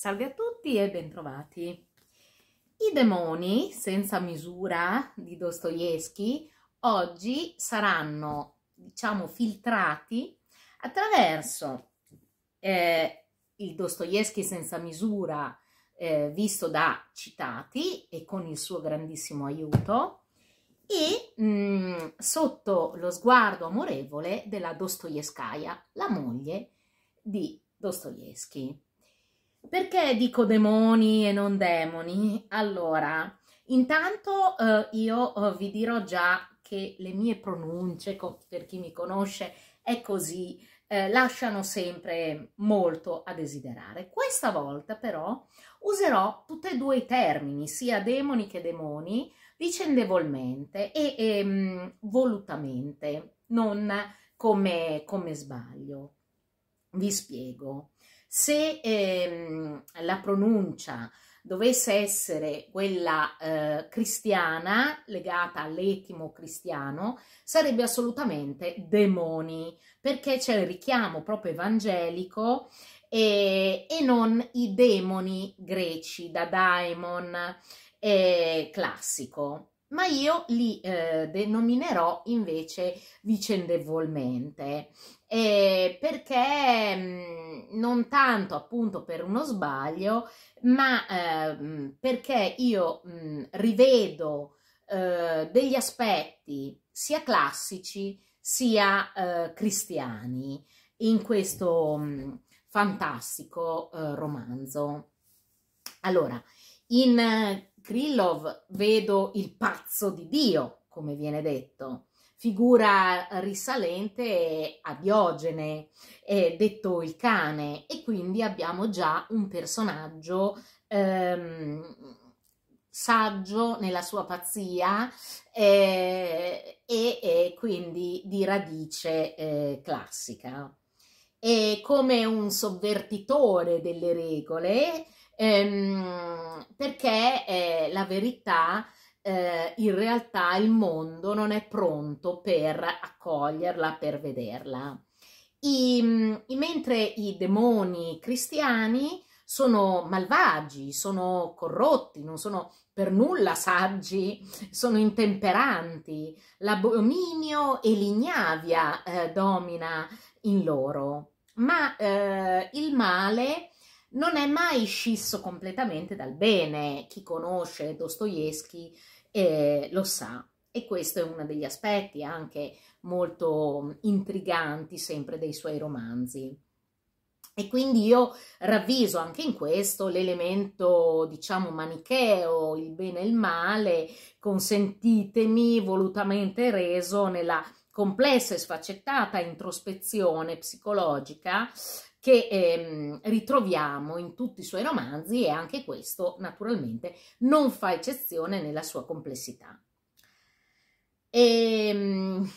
Salve a tutti e bentrovati. I demoni senza misura di Dostoevsky oggi saranno, diciamo, filtrati attraverso eh, il Dostoevsky senza misura eh, visto da citati e con il suo grandissimo aiuto e mh, mm, sotto lo sguardo amorevole della Dostoevskaya, la moglie di Dostoevsky. Perché dico demoni e non demoni? Allora, intanto eh, io eh, vi dirò già che le mie pronunce, per chi mi conosce, è così, eh, lasciano sempre molto a desiderare. Questa volta però userò tutti e due i termini, sia demoni che demoni, vicendevolmente e, e ehm, mh, volutamente, non come, come sbaglio. Vi spiego. Se ehm, la pronuncia dovesse essere quella eh, cristiana, legata all'etimo cristiano, sarebbe assolutamente demoni, perché c'è il richiamo proprio evangelico e, e non i demoni greci da daimon eh, classico ma io li eh, denominerò invece vicendevolmente eh, perché mh, mm, non tanto appunto per uno sbaglio ma eh, mm, perché io mh, mm, rivedo eh, degli aspetti sia classici sia eh, cristiani in questo mh, fantastico eh, romanzo allora in Krylov vedo il pazzo di Dio, come viene detto, figura risalente a Diogene, eh, detto il cane, e quindi abbiamo già un personaggio ehm, saggio nella sua pazzia eh, e, e, quindi di radice eh, classica. E come un sovvertitore delle regole, ehm, perché eh, la verità eh, in realtà il mondo non è pronto per accoglierla, per vederla. I, i, mentre i demoni cristiani sono malvagi, sono corrotti, non sono per nulla saggi, sono intemperanti, l'abominio e l'ignavia eh, domina in loro, ma eh, il male non è mai scisso completamente dal bene. Chi conosce Dostoevsky eh, lo sa. E questo è uno degli aspetti anche molto intriganti sempre dei suoi romanzi. E quindi io ravviso anche in questo l'elemento, diciamo, manicheo, il bene e il male, consentitemi, volutamente reso nella complessa e sfaccettata introspezione psicologica che ehm, ritroviamo in tutti i suoi romanzi e anche questo naturalmente non fa eccezione nella sua complessità. E, ehm,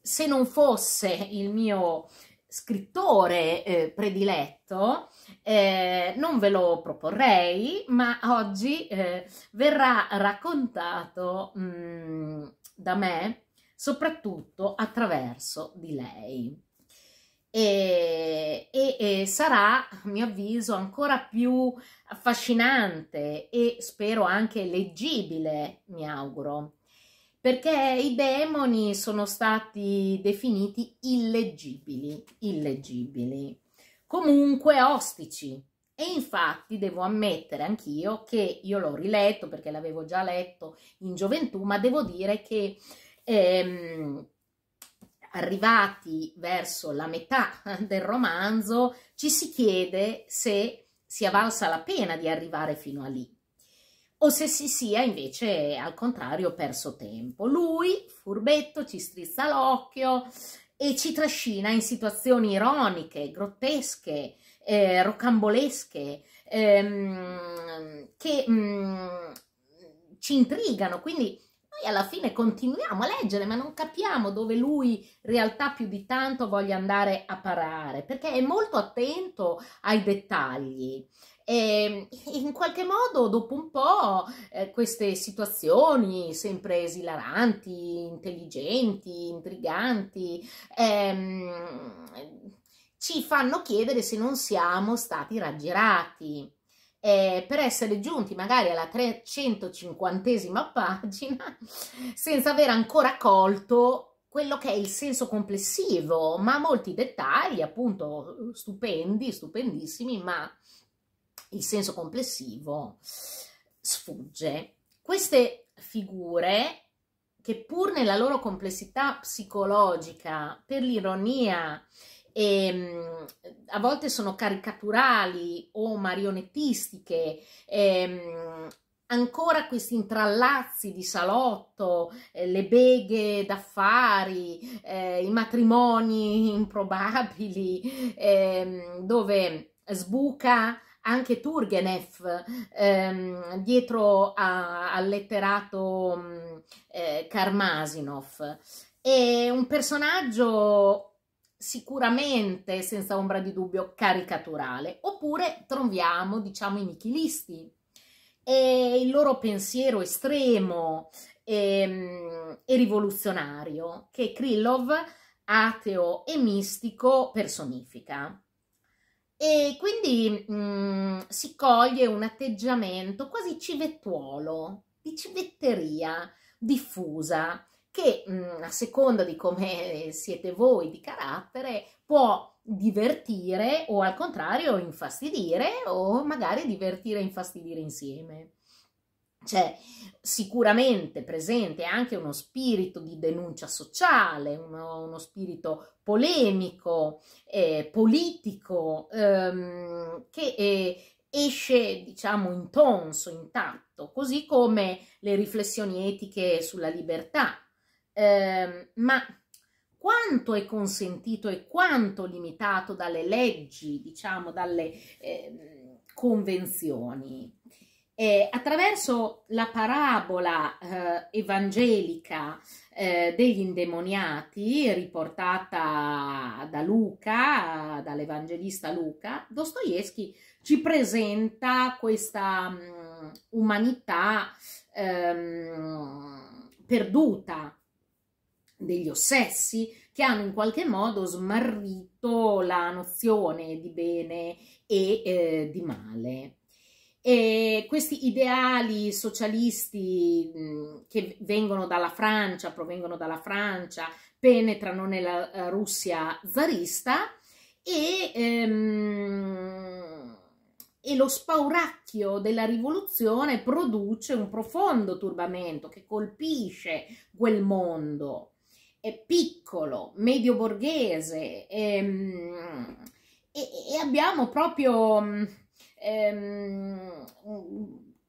se non fosse il mio scrittore eh, prediletto, eh, non ve lo proporrei, ma oggi eh, verrà raccontato mh, mm, da me soprattutto attraverso di lei e, e, e, sarà, a mio avviso, ancora più affascinante e spero anche leggibile, mi auguro, perché i demoni sono stati definiti illeggibili, illeggibili, comunque ostici. E infatti devo ammettere anch'io che io l'ho riletto perché l'avevo già letto in gioventù, ma devo dire che ehm, arrivati verso la metà del romanzo, ci si chiede se sia valsa la pena di arrivare fino a lì o se si sia invece al contrario perso tempo. Lui, furbetto, ci strizza l'occhio e ci trascina in situazioni ironiche, grottesche, eh, rocambolesche, ehm, che mh, mm, ci intrigano, quindi poi alla fine continuiamo a leggere, ma non capiamo dove lui in realtà più di tanto voglia andare a parare, perché è molto attento ai dettagli. E ehm, in qualche modo, dopo un po', eh, queste situazioni sempre esilaranti, intelligenti, intriganti, ehm, ci fanno chiedere se non siamo stati raggirati eh, per essere giunti magari alla 350 pagina senza aver ancora colto quello che è il senso complessivo, ma molti dettagli appunto stupendi, stupendissimi, ma il senso complessivo sfugge. Queste figure che pur nella loro complessità psicologica, per l'ironia, eh, e, ehm, a volte sono caricaturali o marionettistiche, ehm, ancora questi intrallazzi di salotto, eh, le beghe d'affari, eh, i matrimoni improbabili, ehm, dove sbuca anche Turgenev ehm, dietro a, al letterato mm, eh, Karmasinov. È un personaggio sicuramente, senza ombra di dubbio, caricaturale, oppure troviamo, diciamo, i nichilisti e il loro pensiero estremo e, ehm, e rivoluzionario che Krylov, ateo e mistico, personifica. E quindi mh, mm, si coglie un atteggiamento quasi civettuolo, di civetteria diffusa, che mh, mhmm, a seconda di come siete voi di carattere può divertire o al contrario infastidire o magari divertire e infastidire insieme. C'è cioè, sicuramente presente anche uno spirito di denuncia sociale, uno, uno spirito polemico, eh, politico, ehm, che eh, esce, diciamo, intonso, intatto, così come le riflessioni etiche sulla libertà, Ehm, ma quanto è consentito e quanto limitato dalle leggi, diciamo, dalle eh, convenzioni. Eh, attraverso la parabola eh, evangelica eh, degli indemoniati riportata da Luca, dall'evangelista Luca, Dostoevsky ci presenta questa um, umanità um, perduta, degli ossessi che hanno in qualche modo smarrito la nozione di bene e eh, di male. E questi ideali socialisti mh, che vengono dalla Francia, provengono dalla Francia, penetrano nella eh, Russia zarista e, ehm, e lo spauracchio della rivoluzione produce un profondo turbamento che colpisce quel mondo piccolo, medio borghese ehm, e, e, abbiamo proprio mm, ehm,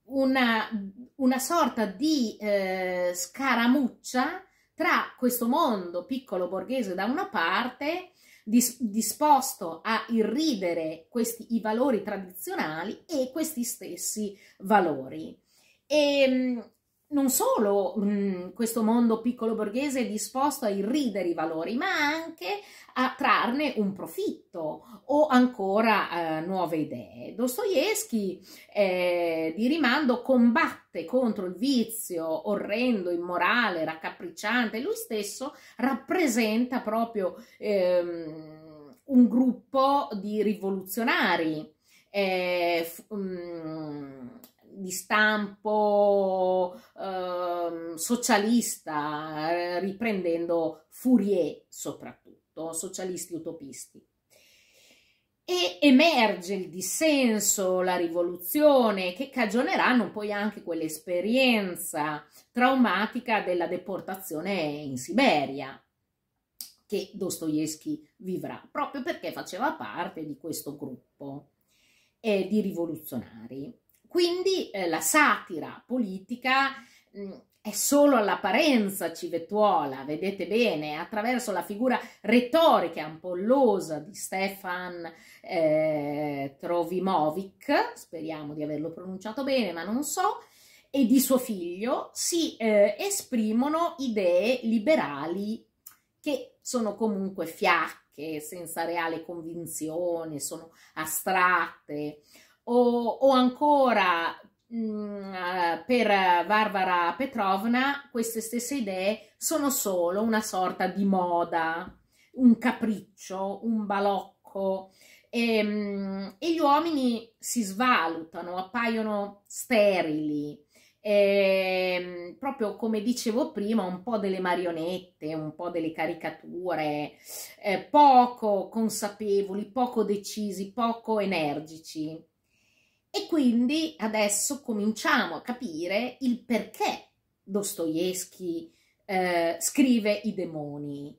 una, una, sorta di eh, scaramuccia tra questo mondo piccolo borghese da una parte dis, disposto a irridere questi, i valori tradizionali e questi stessi valori. E, ehm, non solo mh, mm, questo mondo piccolo borghese è disposto a irridere i valori, ma anche a trarne un profitto o ancora eh, nuove idee. Dostoevsky eh, di rimando combatte contro il vizio orrendo, immorale, raccapricciante, lui stesso rappresenta proprio ehm, un gruppo di rivoluzionari eh, f- mh, mm, di stampo socialista, eh, riprendendo Fourier soprattutto, socialisti utopisti. E emerge il dissenso, la rivoluzione, che cagioneranno poi anche quell'esperienza traumatica della deportazione in Siberia, che Dostoevsky vivrà, proprio perché faceva parte di questo gruppo eh, di rivoluzionari. Quindi eh, la satira politica mh, è solo all'apparenza civettuola, vedete bene, attraverso la figura retorica ampollosa di Stefan eh, Trovimovic, speriamo di averlo pronunciato bene, ma non so, e di suo figlio si eh, esprimono idee liberali che sono comunque fiacche, senza reale convinzione, sono astratte o, o ancora Mm, eh, per Varvara Petrovna queste stesse idee sono solo una sorta di moda, un capriccio, un balocco e, ehm, e gli uomini si svalutano, appaiono sterili. E, ehm, proprio come dicevo prima, un po' delle marionette, un po' delle caricature, eh, poco consapevoli, poco decisi, poco energici. E quindi adesso cominciamo a capire il perché Dostoevsky eh, scrive i demoni,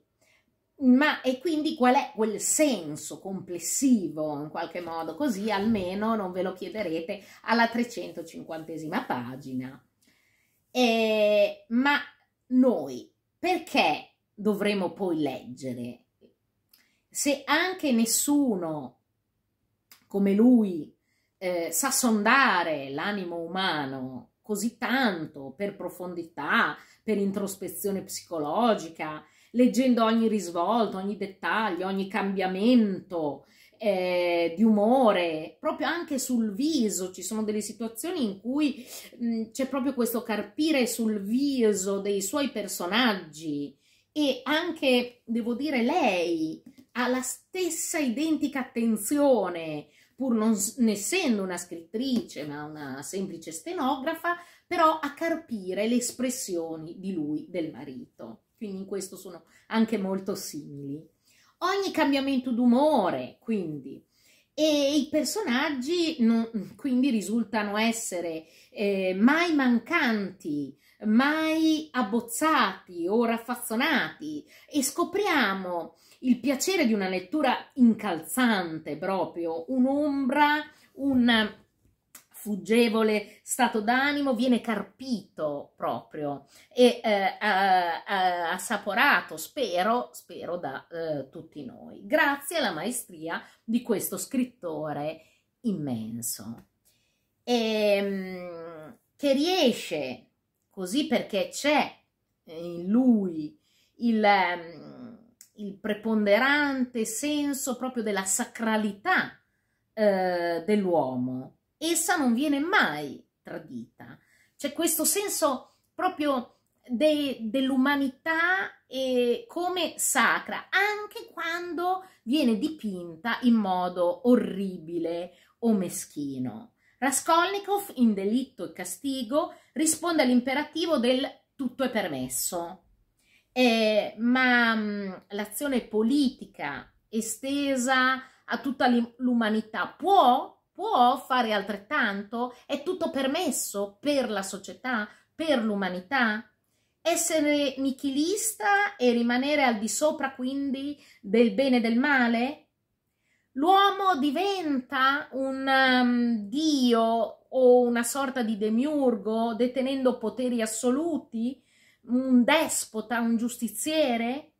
ma e quindi qual è quel senso complessivo, in qualche modo, così almeno non ve lo chiederete alla 350esima pagina. E, ma noi perché dovremo poi leggere? Se anche nessuno come lui eh, sa sondare l'animo umano così tanto per profondità, per introspezione psicologica, leggendo ogni risvolto, ogni dettaglio, ogni cambiamento eh, di umore, proprio anche sul viso. Ci sono delle situazioni in cui mh, mm, c'è proprio questo carpire sul viso dei suoi personaggi e anche, devo dire, lei ha la stessa identica attenzione pur non essendo una scrittrice ma una semplice stenografa, però a carpire le espressioni di lui, del marito. Quindi in questo sono anche molto simili. Ogni cambiamento d'umore, quindi, e i personaggi non, quindi risultano essere eh, mai mancanti, mai abbozzati o raffazzonati e scopriamo il piacere di una lettura incalzante proprio, un'ombra, un fuggevole stato d'animo viene carpito proprio e eh, assaporato, spero, spero da eh, tutti noi, grazie alla maestria di questo scrittore immenso, e, ehm, che riesce, così perché c'è in lui il ehm, il preponderante senso proprio della sacralità eh, dell'uomo. Essa non viene mai tradita. C'è questo senso proprio de, dell'umanità come sacra, anche quando viene dipinta in modo orribile o meschino. Raskolnikov in Delitto e Castigo risponde all'imperativo del tutto è permesso, eh, ma mh, mm, l'azione politica estesa a tutta l'umanità può, può fare altrettanto? È tutto permesso per la società, per l'umanità? Essere nichilista e rimanere al di sopra quindi del bene e del male? L'uomo diventa un um, dio o una sorta di demiurgo detenendo poteri assoluti? un despota, un giustiziere?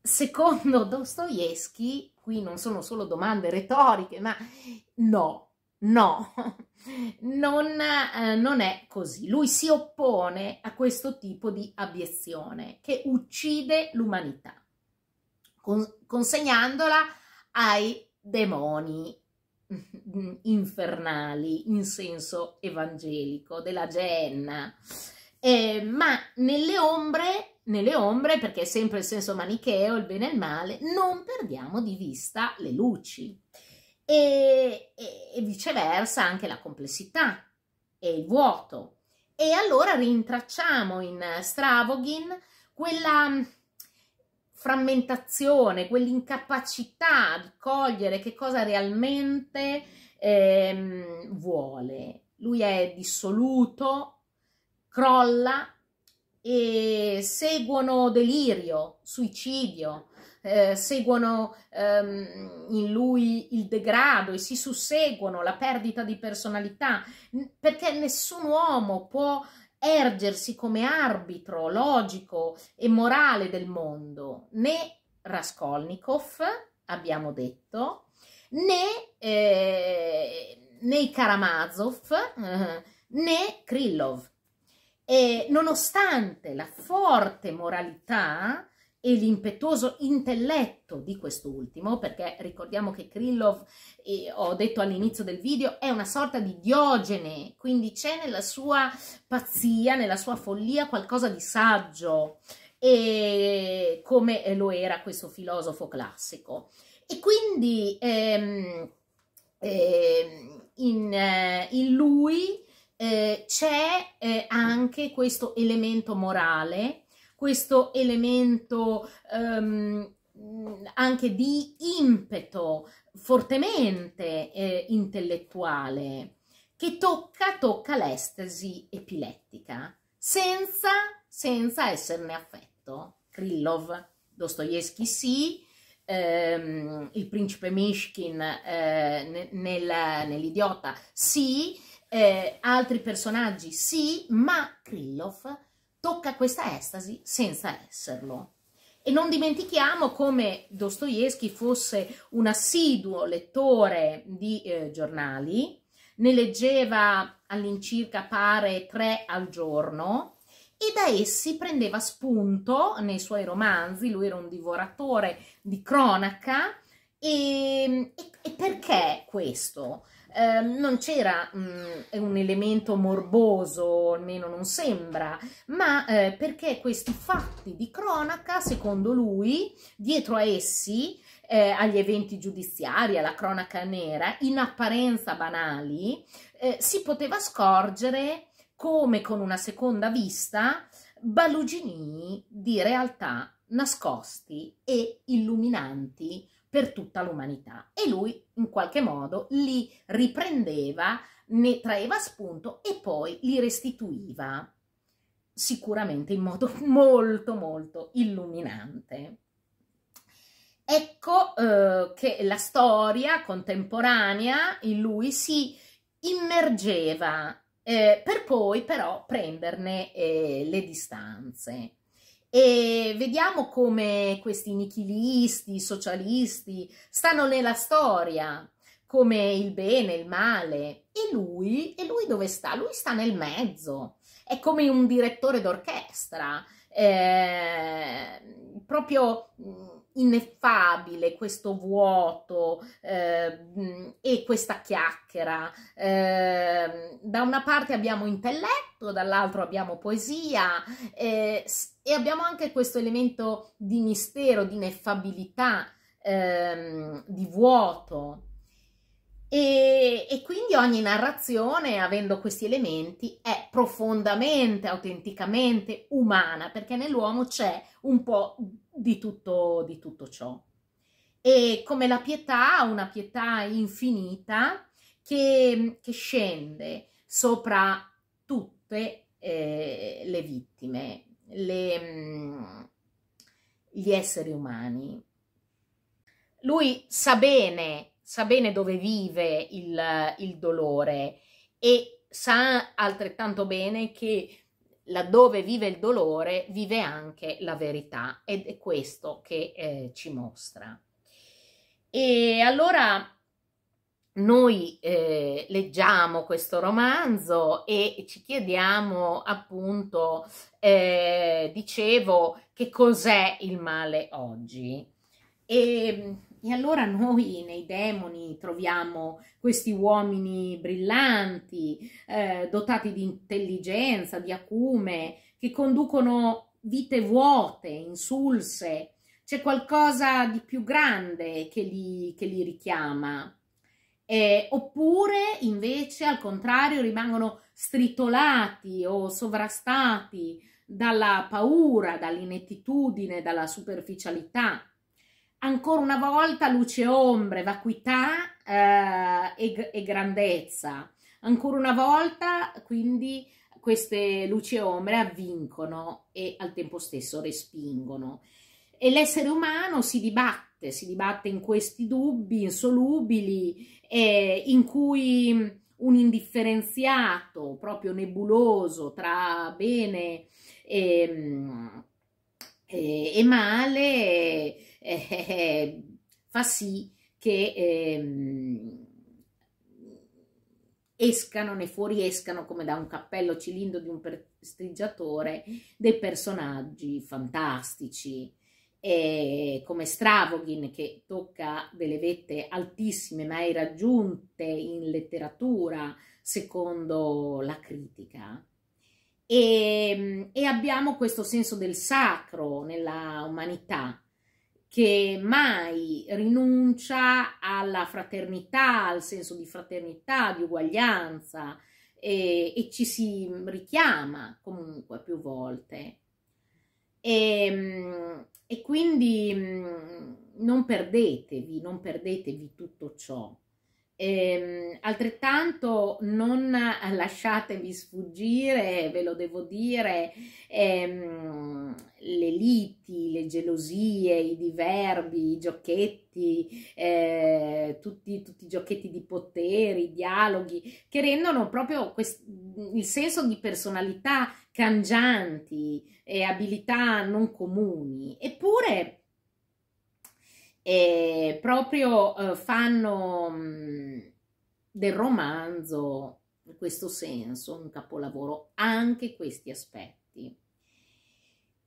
Secondo Dostoevsky, qui non sono solo domande retoriche, ma no, no, non, eh, non è così. Lui si oppone a questo tipo di abiezione che uccide l'umanità, consegnandola ai demoni infernali in senso evangelico della Genna eh, ma nelle ombre, nelle ombre, perché è sempre il senso manicheo, il bene e il male, non perdiamo di vista le luci e, e, e viceversa anche la complessità e il vuoto. E allora rintracciamo in Stravogin quella mm, frammentazione, quell'incapacità di cogliere che cosa realmente ehm, vuole. Lui è dissoluto, crolla e seguono delirio, suicidio, eh, seguono ehm, in lui il degrado e si susseguono la perdita di personalità, perché nessun uomo può ergersi come arbitro logico e morale del mondo, né Raskolnikov, abbiamo detto, né, eh, né Karamazov, eh, né Krylov e nonostante la forte moralità e l'impetuoso intelletto di quest'ultimo, perché ricordiamo che Krylov, eh, ho detto all'inizio del video, è una sorta di diogene, quindi c'è nella sua pazzia, nella sua follia qualcosa di saggio, e come lo era questo filosofo classico. E quindi ehm, ehm, in, eh, in lui eh, c'è eh, anche questo elemento morale, questo elemento ehm, anche di impeto fortemente eh, intellettuale che tocca, tocca l'estasi epilettica senza, senza esserne affetto. Krillov, Dostoevsky sì, ehm, il principe Mishkin eh, nel, nell'idiota sì, eh, altri personaggi sì, ma Krylov tocca questa estasi senza esserlo. E non dimentichiamo come Dostoevsky fosse un assiduo lettore di eh, giornali, ne leggeva all'incirca pare tre al giorno e da essi prendeva spunto nei suoi romanzi, lui era un divoratore di cronaca e, e, e perché questo? Ehm, non c'era mh, mhmm, un elemento morboso, almeno non sembra, ma eh, perché questi fatti di cronaca, secondo lui, dietro a essi, eh, agli eventi giudiziari, alla cronaca nera, in apparenza banali, eh, si poteva scorgere come con una seconda vista baluginii di realtà nascosti e illuminanti per tutta l'umanità e lui in qualche modo li riprendeva, ne traeva spunto e poi li restituiva sicuramente in modo molto molto illuminante. Ecco eh, che la storia contemporanea in lui si immergeva eh, per poi però prenderne eh, le distanze. E vediamo come questi nichilisti, socialisti stanno nella storia, come il bene, il male. E lui, e lui dove sta? Lui sta nel mezzo. È come un direttore d'orchestra, eh, proprio mm, ineffabile questo vuoto eh, e questa chiacchiera. Eh, da una parte abbiamo intelletto, dall'altro abbiamo poesia eh, e abbiamo anche questo elemento di mistero, di ineffabilità, ehm, di vuoto. E, e, quindi ogni narrazione, avendo questi elementi, è profondamente, autenticamente umana, perché nell'uomo c'è un po' di tutto, di tutto ciò. E come la pietà, una pietà infinita che, che scende sopra tutte eh, le vittime, le, mm, gli esseri umani. Lui sa bene, sa bene dove vive il, il dolore e sa altrettanto bene che laddove vive il dolore, vive anche la verità ed è questo che eh, ci mostra. E allora noi eh, leggiamo questo romanzo e ci chiediamo appunto, eh, dicevo, che cos'è il male oggi. E e allora noi nei demoni troviamo questi uomini brillanti, eh, dotati di intelligenza, di acume, che conducono vite vuote, insulse. C'è qualcosa di più grande che li, che li richiama. Eh, oppure invece al contrario rimangono stritolati o sovrastati dalla paura, dall'inettitudine, dalla superficialità ancora una volta luce e ombre, vacuità eh, e, e, grandezza. Ancora una volta, quindi, queste luci e ombre avvincono e al tempo stesso respingono. E l'essere umano si dibatte, si dibatte in questi dubbi insolubili eh, in cui un indifferenziato, proprio nebuloso tra bene e eh, e male eh, eh, fa sì che ehm, escano, ne fuoriescano come da un cappello cilindro di un prestigiatore dei personaggi fantastici. E come Stravogin che tocca delle vette altissime mai raggiunte in letteratura secondo la critica e, ehm, e abbiamo questo senso del sacro nella umanità che mai rinuncia alla fraternità, al senso di fraternità, di uguaglianza e, e ci si richiama comunque più volte. E, ehm, e quindi mm, non perdetevi, non perdetevi tutto ciò. Ehm, altrettanto non lasciatevi sfuggire, ve lo devo dire, ehm, le liti, le gelosie, i diverbi, i giochetti, eh, tutti, tutti, i giochetti di poteri, i dialoghi, che rendono proprio quest- il senso di personalità cangianti e abilità non comuni. Eppure e proprio eh, fanno mh, mm, del romanzo in questo senso un capolavoro anche questi aspetti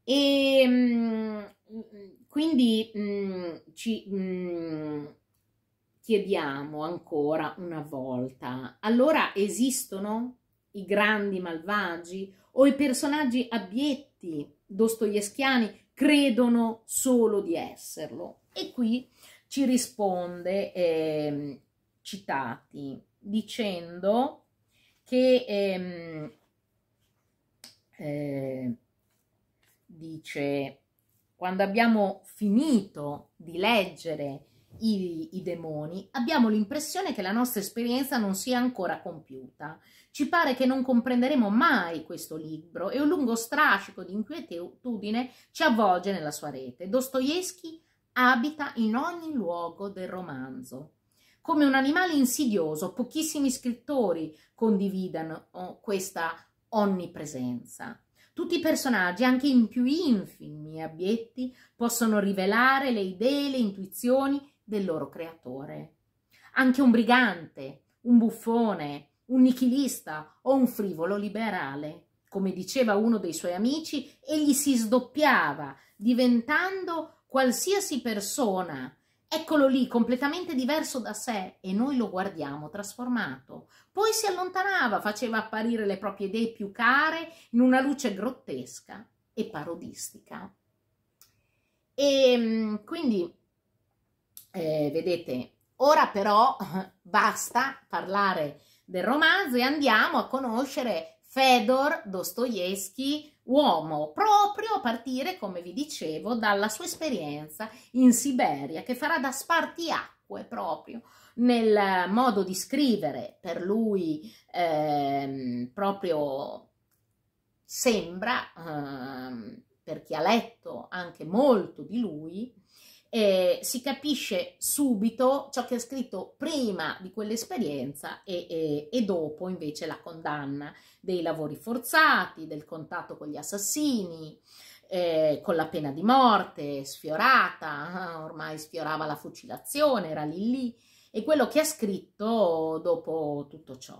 e mh, mm, quindi mh, mm, ci chiediamo ancora una volta allora esistono i grandi malvagi o i personaggi abietti dostoevskiani credono solo di esserlo e qui ci risponde eh, Citati dicendo che ehm, eh, dice quando abbiamo finito di leggere i, i, demoni, abbiamo l'impressione che la nostra esperienza non sia ancora compiuta. Ci pare che non comprenderemo mai questo libro e un lungo strascico di inquietudine ci avvolge nella sua rete. Dostoevsky abita in ogni luogo del romanzo. Come un animale insidioso, pochissimi scrittori condividano oh, questa onnipresenza. Tutti i personaggi, anche i più infimi e abietti, possono rivelare le idee, e le intuizioni del loro creatore. Anche un brigante, un buffone, un nichilista o un frivolo liberale. Come diceva uno dei suoi amici, egli si sdoppiava, diventando qualsiasi persona, eccolo lì, completamente diverso da sé, e noi lo guardiamo trasformato. Poi si allontanava, faceva apparire le proprie idee più care in una luce grottesca e parodistica. E mm, quindi, eh, vedete, ora però basta parlare del romanzo e andiamo a conoscere Fedor Dostoevsky, uomo proprio a partire, come vi dicevo, dalla sua esperienza in Siberia, che farà da spartiacque proprio nel modo di scrivere per lui ehm, proprio sembra, ehm, per chi ha letto anche molto di lui, eh, si capisce subito ciò che è scritto prima di quell'esperienza e, e, e, dopo invece la condanna dei lavori forzati, del contatto con gli assassini, eh, con la pena di morte sfiorata, ormai sfiorava la fucilazione, era lì lì, e quello che ha scritto dopo tutto ciò.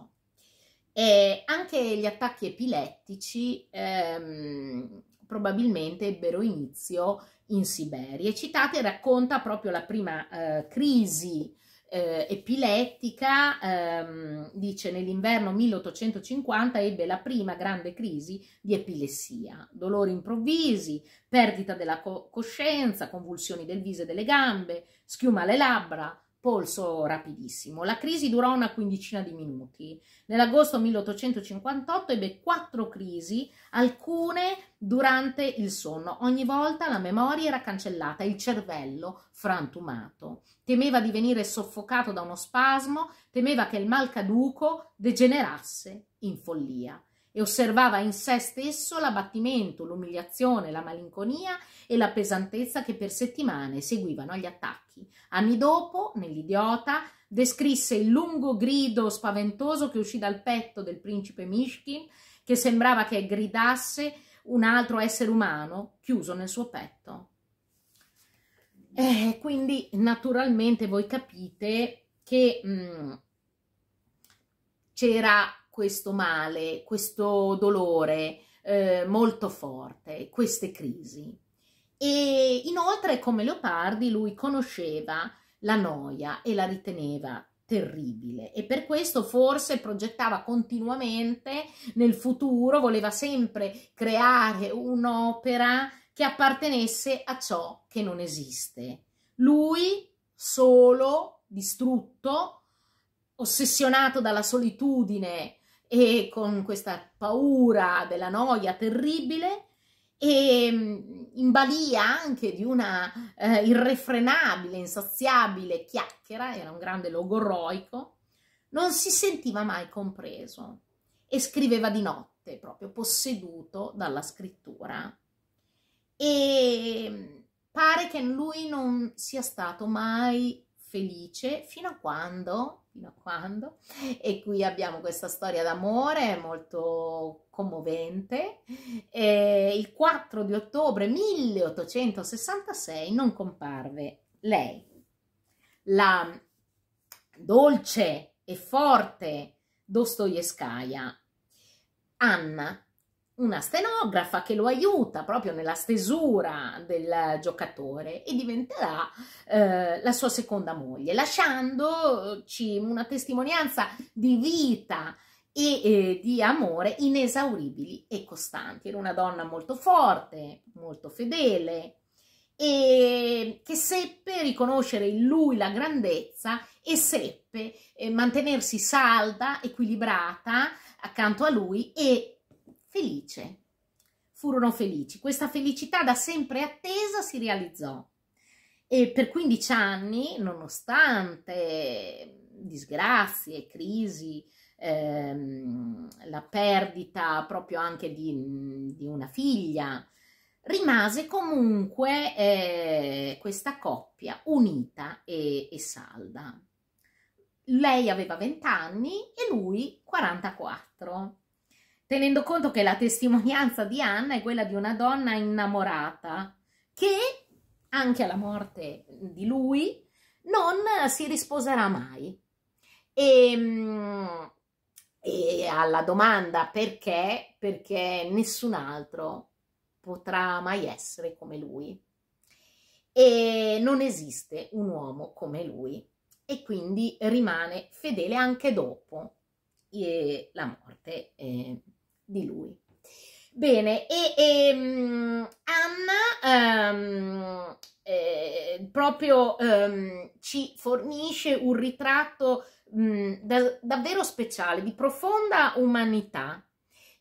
E eh, anche gli attacchi epilettici ehm, probabilmente ebbero inizio in Siberia. Citate racconta proprio la prima eh, crisi eh, epilettica, ehm, dice nell'inverno 1850 ebbe la prima grande crisi di epilessia, dolori improvvisi, perdita della co coscienza, convulsioni del viso e delle gambe, schiuma alle labbra, polso rapidissimo. La crisi durò una quindicina di minuti. Nell'agosto 1858 ebbe quattro crisi, alcune durante il sonno. Ogni volta la memoria era cancellata, il cervello frantumato. Temeva di venire soffocato da uno spasmo, temeva che il mal caduco degenerasse in follia e osservava in sé stesso l'abbattimento, l'umiliazione, la malinconia e la pesantezza che per settimane seguivano gli attacchi. Anni dopo, nell'idiota, descrisse il lungo grido spaventoso che uscì dal petto del principe Mishkin, che sembrava che gridasse un altro essere umano chiuso nel suo petto. Eh, quindi naturalmente voi capite che mm, c'era questo male, questo dolore eh, molto forte, queste crisi. E inoltre, come Leopardi, lui conosceva la noia e la riteneva terribile e per questo forse progettava continuamente nel futuro, voleva sempre creare un'opera che appartenesse a ciò che non esiste. Lui solo, distrutto, ossessionato dalla solitudine e con questa paura della noia terribile e mm, in balia anche di una eh, irrefrenabile, insaziabile chiacchiera, era un grande logorroico, non si sentiva mai compreso e scriveva di notte, proprio posseduto dalla scrittura. E mm, pare che lui non sia stato mai felice fino a quando fino a quando. E qui abbiamo questa storia d'amore molto commovente. E il 4 di ottobre 1866 non comparve lei, la dolce e forte Dostoevskaya, Anna una stenografa che lo aiuta proprio nella stesura del giocatore e diventerà eh, la sua seconda moglie, lasciandoci eh, una testimonianza di vita e eh, di amore inesauribili e costanti. Era una donna molto forte, molto fedele e che seppe riconoscere in lui la grandezza e seppe eh, mantenersi salda, equilibrata accanto a lui e felice. Furono felici. Questa felicità da sempre attesa si realizzò. E per 15 anni, nonostante disgrazie, crisi, ehm, la perdita proprio anche di, di una figlia, rimase comunque eh, questa coppia unita e, e salda. Lei aveva 20 anni e lui 44 tenendo conto che la testimonianza di Anna è quella di una donna innamorata che anche alla morte di lui non si risposerà mai. E, ehm, e alla domanda perché, perché nessun altro potrà mai essere come lui. E non esiste un uomo come lui e quindi rimane fedele anche dopo la morte. Eh, di lui. Bene, e, e um, Anna um, eh, proprio um, ci fornisce un ritratto mm, da, davvero speciale, di profonda umanità.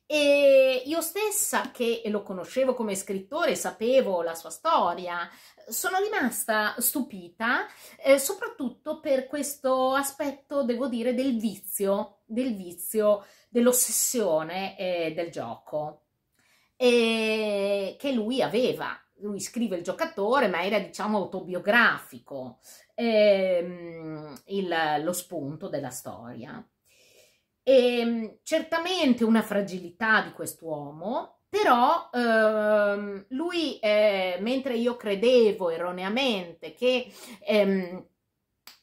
E io stessa, che lo conoscevo come scrittore, sapevo la sua storia, sono rimasta stupita eh, soprattutto per questo aspetto, devo dire, del vizio, del vizio dell'ossessione eh, del gioco e che lui aveva. Lui scrive il giocatore, ma era diciamo autobiografico ehm, il, lo spunto della storia. E, ehm, certamente una fragilità di quest'uomo, però ehm, lui, eh, mentre io credevo erroneamente che ehm,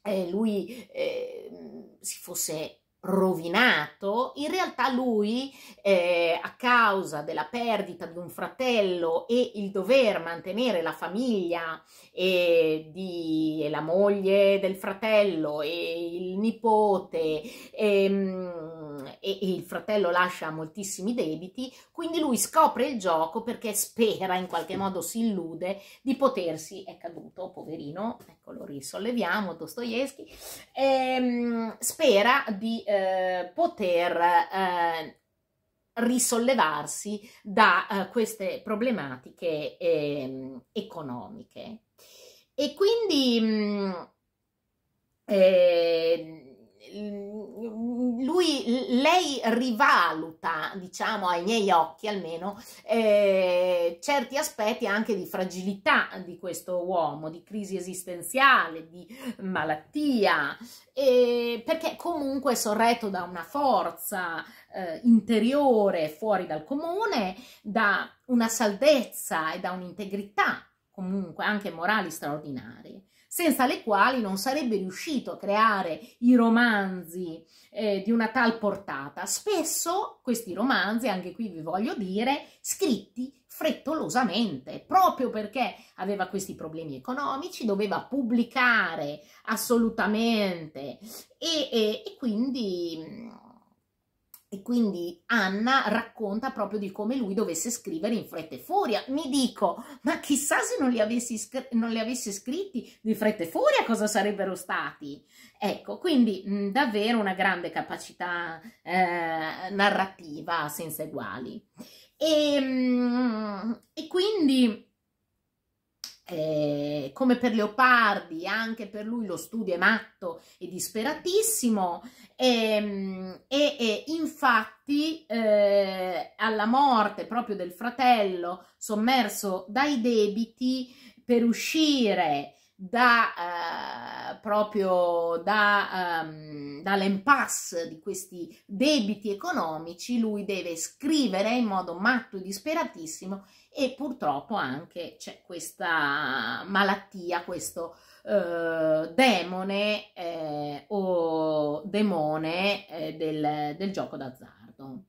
eh, lui eh, si fosse rovinato, in realtà lui, eh, a causa della perdita di un fratello e il dover mantenere la famiglia e, di, e la moglie del fratello e il nipote, ehm, e, e, il fratello lascia moltissimi debiti, quindi lui scopre il gioco perché spera, in qualche modo si illude, di potersi, è caduto, poverino, ecco lo risolleviamo, Dostoevsky, ehm, spera di eh, poter eh, risollevarsi da eh, queste problematiche ehm, economiche. E quindi mh, mm, ehm, Ehm, lui, lei rivaluta, diciamo ai miei occhi almeno, eh, certi aspetti anche di fragilità di questo uomo, di crisi esistenziale, di malattia, eh, perché comunque è sorretto da una forza eh, interiore fuori dal comune, da una saldezza e da un'integrità comunque anche morali straordinarie senza le quali non sarebbe riuscito a creare i romanzi eh, di una tal portata. Spesso questi romanzi, anche qui vi voglio dire, scritti frettolosamente, proprio perché aveva questi problemi economici, doveva pubblicare assolutamente e, e, e quindi mm, e quindi Anna racconta proprio di come lui dovesse scrivere in fretta e furia. Mi dico, ma chissà se non li, non li avessi, scritti di fretta e furia cosa sarebbero stati. Ecco, quindi mh, davvero una grande capacità eh, narrativa senza eguali. E, mh, e quindi eh, come per Leopardi, anche per lui lo studio è matto e disperatissimo e, ehm, e, e infatti eh, alla morte proprio del fratello sommerso dai debiti per uscire da, eh, da, um, ehm, dall'impasse di questi debiti economici lui deve scrivere in modo matto e disperatissimo e purtroppo anche c'è questa malattia, questo eh, demone eh, o demone eh, del, del, gioco d'azzardo.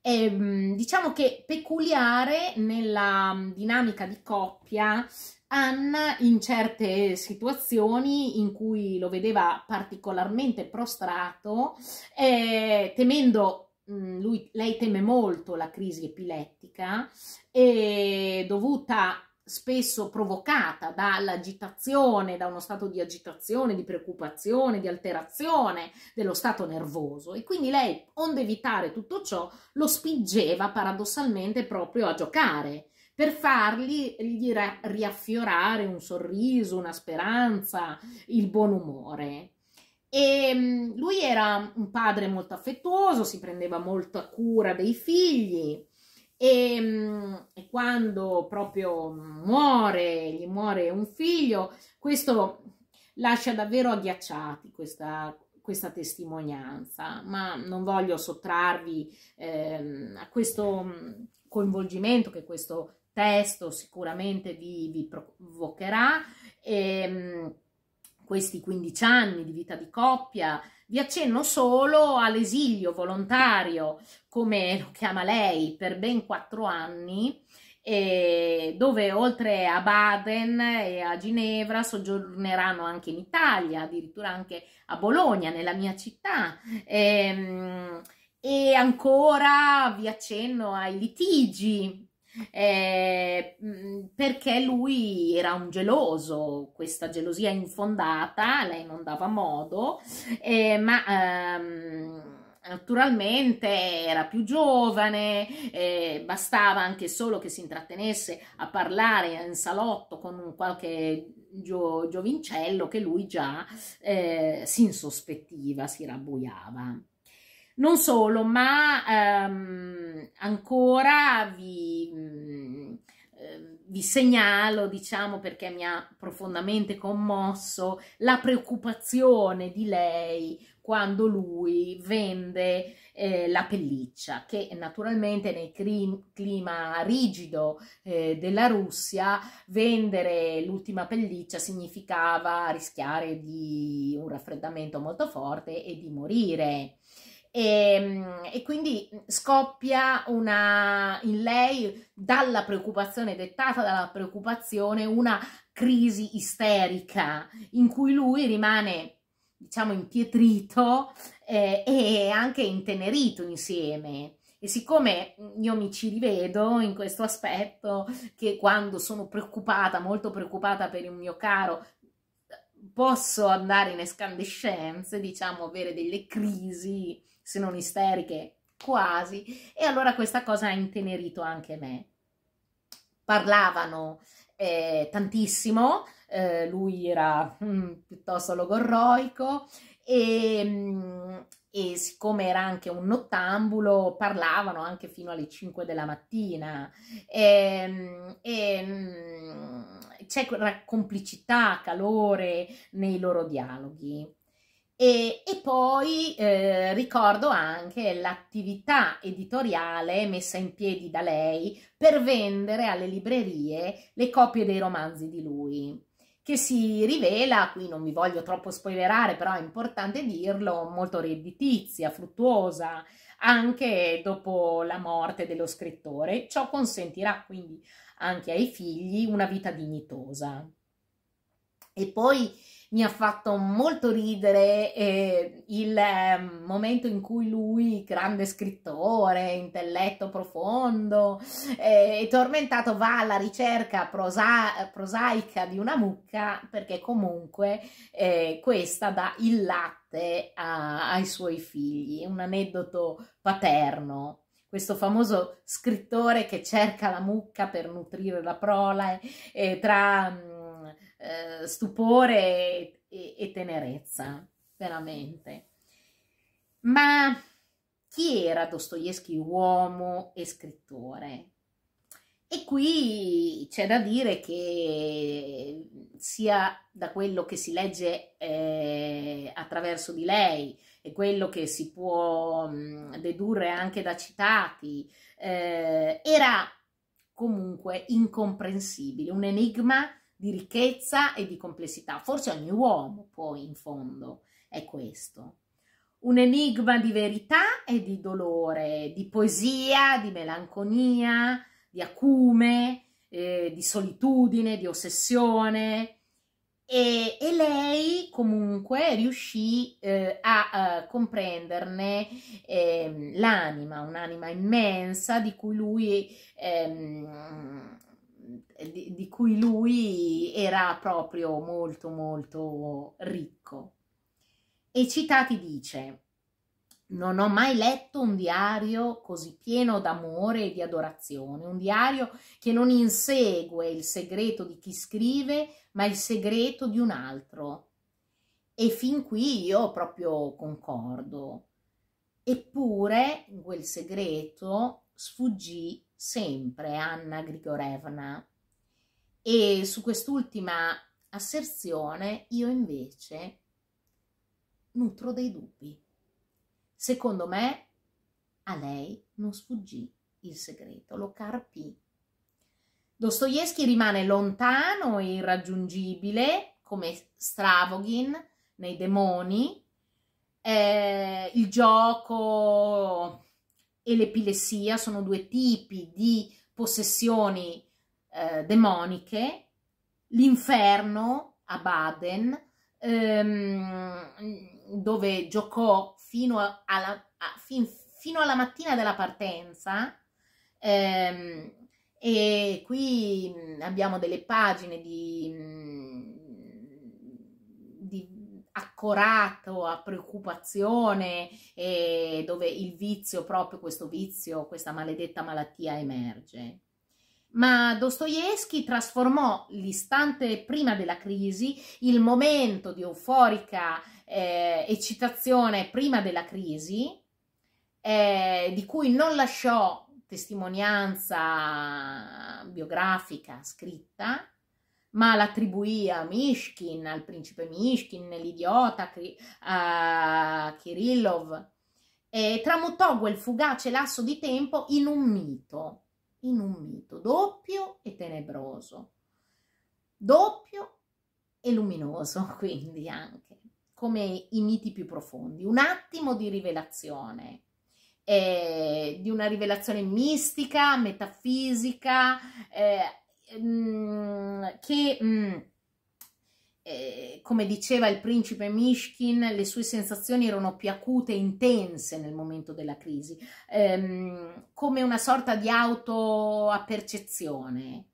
Ehm, diciamo che peculiare nella mm, dinamica di coppia Anna in certe situazioni in cui lo vedeva particolarmente prostrato, eh, temendo Mm, lui, lei teme molto la crisi epilettica e dovuta spesso provocata dall'agitazione, da uno stato di agitazione, di preoccupazione, di alterazione dello stato nervoso e quindi lei, onde evitare tutto ciò, lo spingeva paradossalmente proprio a giocare per fargli riaffiorare un sorriso, una speranza, il buon umore. E ehm, lui era un padre molto affettuoso, si prendeva molta cura dei figli e, ehm, e, quando proprio muore, gli muore un figlio, questo lascia davvero agghiacciati questa, questa testimonianza, ma non voglio sottrarvi eh, a questo mm, coinvolgimento che questo testo sicuramente vi, vi provocherà. E, ehm, questi 15 anni di vita di coppia, vi accenno solo all'esilio volontario, come lo chiama lei, per ben 4 anni, dove oltre a Baden e a Ginevra soggiorneranno anche in Italia, addirittura anche a Bologna, nella mia città. E, ehm, e ancora vi accenno ai litigi eh, mm, perché lui era un geloso, questa gelosia infondata, lei non dava modo, eh, ma... Ehm, naturalmente era più giovane, eh, bastava anche solo che si intrattenesse a parlare in salotto con qualche gio- giovincello che lui già eh, si insospettiva, si rabbuiava. Non solo, ma ehm, ancora vi, mm, eh, vi, segnalo, diciamo perché mi ha profondamente commosso, la preoccupazione di lei quando lui vende eh, la pelliccia, che naturalmente nel clima rigido eh, della Russia vendere l'ultima pelliccia significava rischiare di un raffreddamento molto forte e di morire e, ehm, e quindi scoppia una, in lei dalla preoccupazione dettata dalla preoccupazione una crisi isterica in cui lui rimane diciamo impietrito eh, e anche intenerito insieme. E siccome io mi ci rivedo in questo aspetto, che quando sono preoccupata, molto preoccupata per il mio caro, posso andare in escandescenze, diciamo, avere delle crisi se non isteriche, quasi, e allora questa cosa ha intenerito anche me. Parlavano eh, tantissimo, eh, lui era mm, piuttosto logorroico e, mm, e siccome era anche un nottambulo parlavano anche fino alle 5 della mattina ehm, e, e mm, c'è complicità, calore nei loro dialoghi. E, e poi eh, ricordo anche l'attività editoriale messa in piedi da lei per vendere alle librerie le copie dei romanzi di lui che si rivela, qui non vi voglio troppo spoilerare, però è importante dirlo, molto redditizia, fruttuosa, anche dopo la morte dello scrittore. Ciò consentirà quindi anche ai figli una vita dignitosa. E poi mi ha fatto molto ridere eh, il ehm, momento in cui lui, grande scrittore, intelletto profondo eh, e tormentato, va alla ricerca prosa- prosaica di una mucca perché comunque eh, questa dà il latte a- ai suoi figli, un aneddoto paterno questo famoso scrittore che cerca la mucca per nutrire la prole, eh, tra mm, eh, stupore e, e tenerezza, veramente. Ma chi era Dostoevsky uomo e scrittore? E qui c'è da dire che sia da quello che si legge eh, attraverso di lei e quello che si può mh, mm, dedurre anche da citati, eh, era comunque incomprensibile, un enigma di ricchezza e di complessità. Forse ogni uomo poi in fondo è questo. Un enigma di verità e di dolore, di poesia, di melanconia, di acume, eh, di solitudine, di ossessione. E, e lei comunque riuscì eh, a, a, comprenderne eh, l'anima, un'anima immensa di cui lui ehm, eh, di, di cui lui era proprio molto molto ricco. E Citati dice, non ho mai letto un diario così pieno d'amore e di adorazione, un diario che non insegue il segreto di chi scrive, ma il segreto di un altro. E fin qui io proprio concordo. Eppure quel segreto sfuggì sempre Anna Grigorevna e su quest'ultima asserzione io invece nutro dei dubbi. Secondo me a lei non sfuggì il segreto, lo carpì. Dostoevsky rimane lontano e irraggiungibile come Stravogin nei demoni, eh, il gioco e l'epilessia sono due tipi di possessioni eh, demoniche, l'inferno a Baden, ehm, dove giocò fino alla, a, fin, fino alla, mattina della partenza, ehm, e qui mm, abbiamo delle pagine di, mm, accorato a preoccupazione e dove il vizio, proprio questo vizio, questa maledetta malattia emerge. Ma Dostoevsky trasformò l'istante prima della crisi, il momento di euforica eh, eccitazione prima della crisi, eh, di cui non lasciò testimonianza biografica scritta, ma l'attribuì a Mishkin, al principe Mishkin, l'idiota a Kirillov, e tramutò quel fugace lasso di tempo in un mito, in un mito doppio e tenebroso, doppio e luminoso quindi anche, come i miti più profondi, un attimo di rivelazione. Eh, di una rivelazione mistica, metafisica, eh, Ehm, che mm, eh, come diceva il principe Mishkin, le sue sensazioni erano più acute e intense nel momento della crisi, ehm, come una sorta di autoappercezione,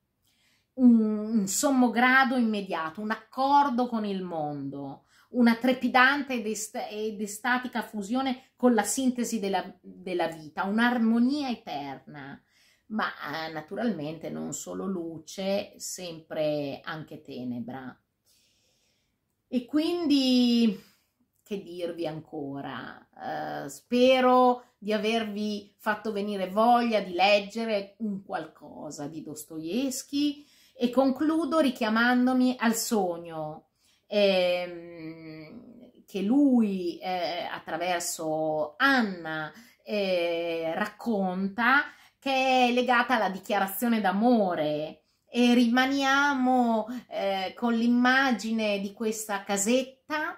un, un sommo grado immediato, un accordo con il mondo, una trepidante ed, est ed estatica fusione con la sintesi della, della vita, un'armonia eterna ma eh, naturalmente non solo luce, sempre anche tenebra. E quindi che dirvi ancora? Eh, spero di avervi fatto venire voglia di leggere un qualcosa di Dostoevsky e concludo richiamandomi al sogno ehm, che lui eh, attraverso Anna eh, racconta che è legata alla dichiarazione d'amore e rimaniamo eh, con l'immagine di questa casetta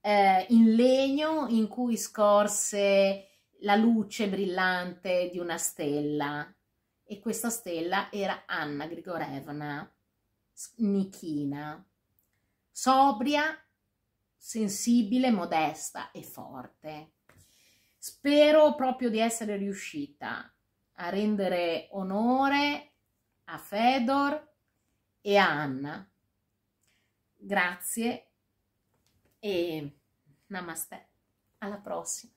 eh, in legno in cui scorse la luce brillante di una stella e questa stella era Anna Grigorevna Nichina, sobria, sensibile, modesta e forte. Spero proprio di essere riuscita a rendere onore a Fedor e a Anna. Grazie e namaste. Alla prossima.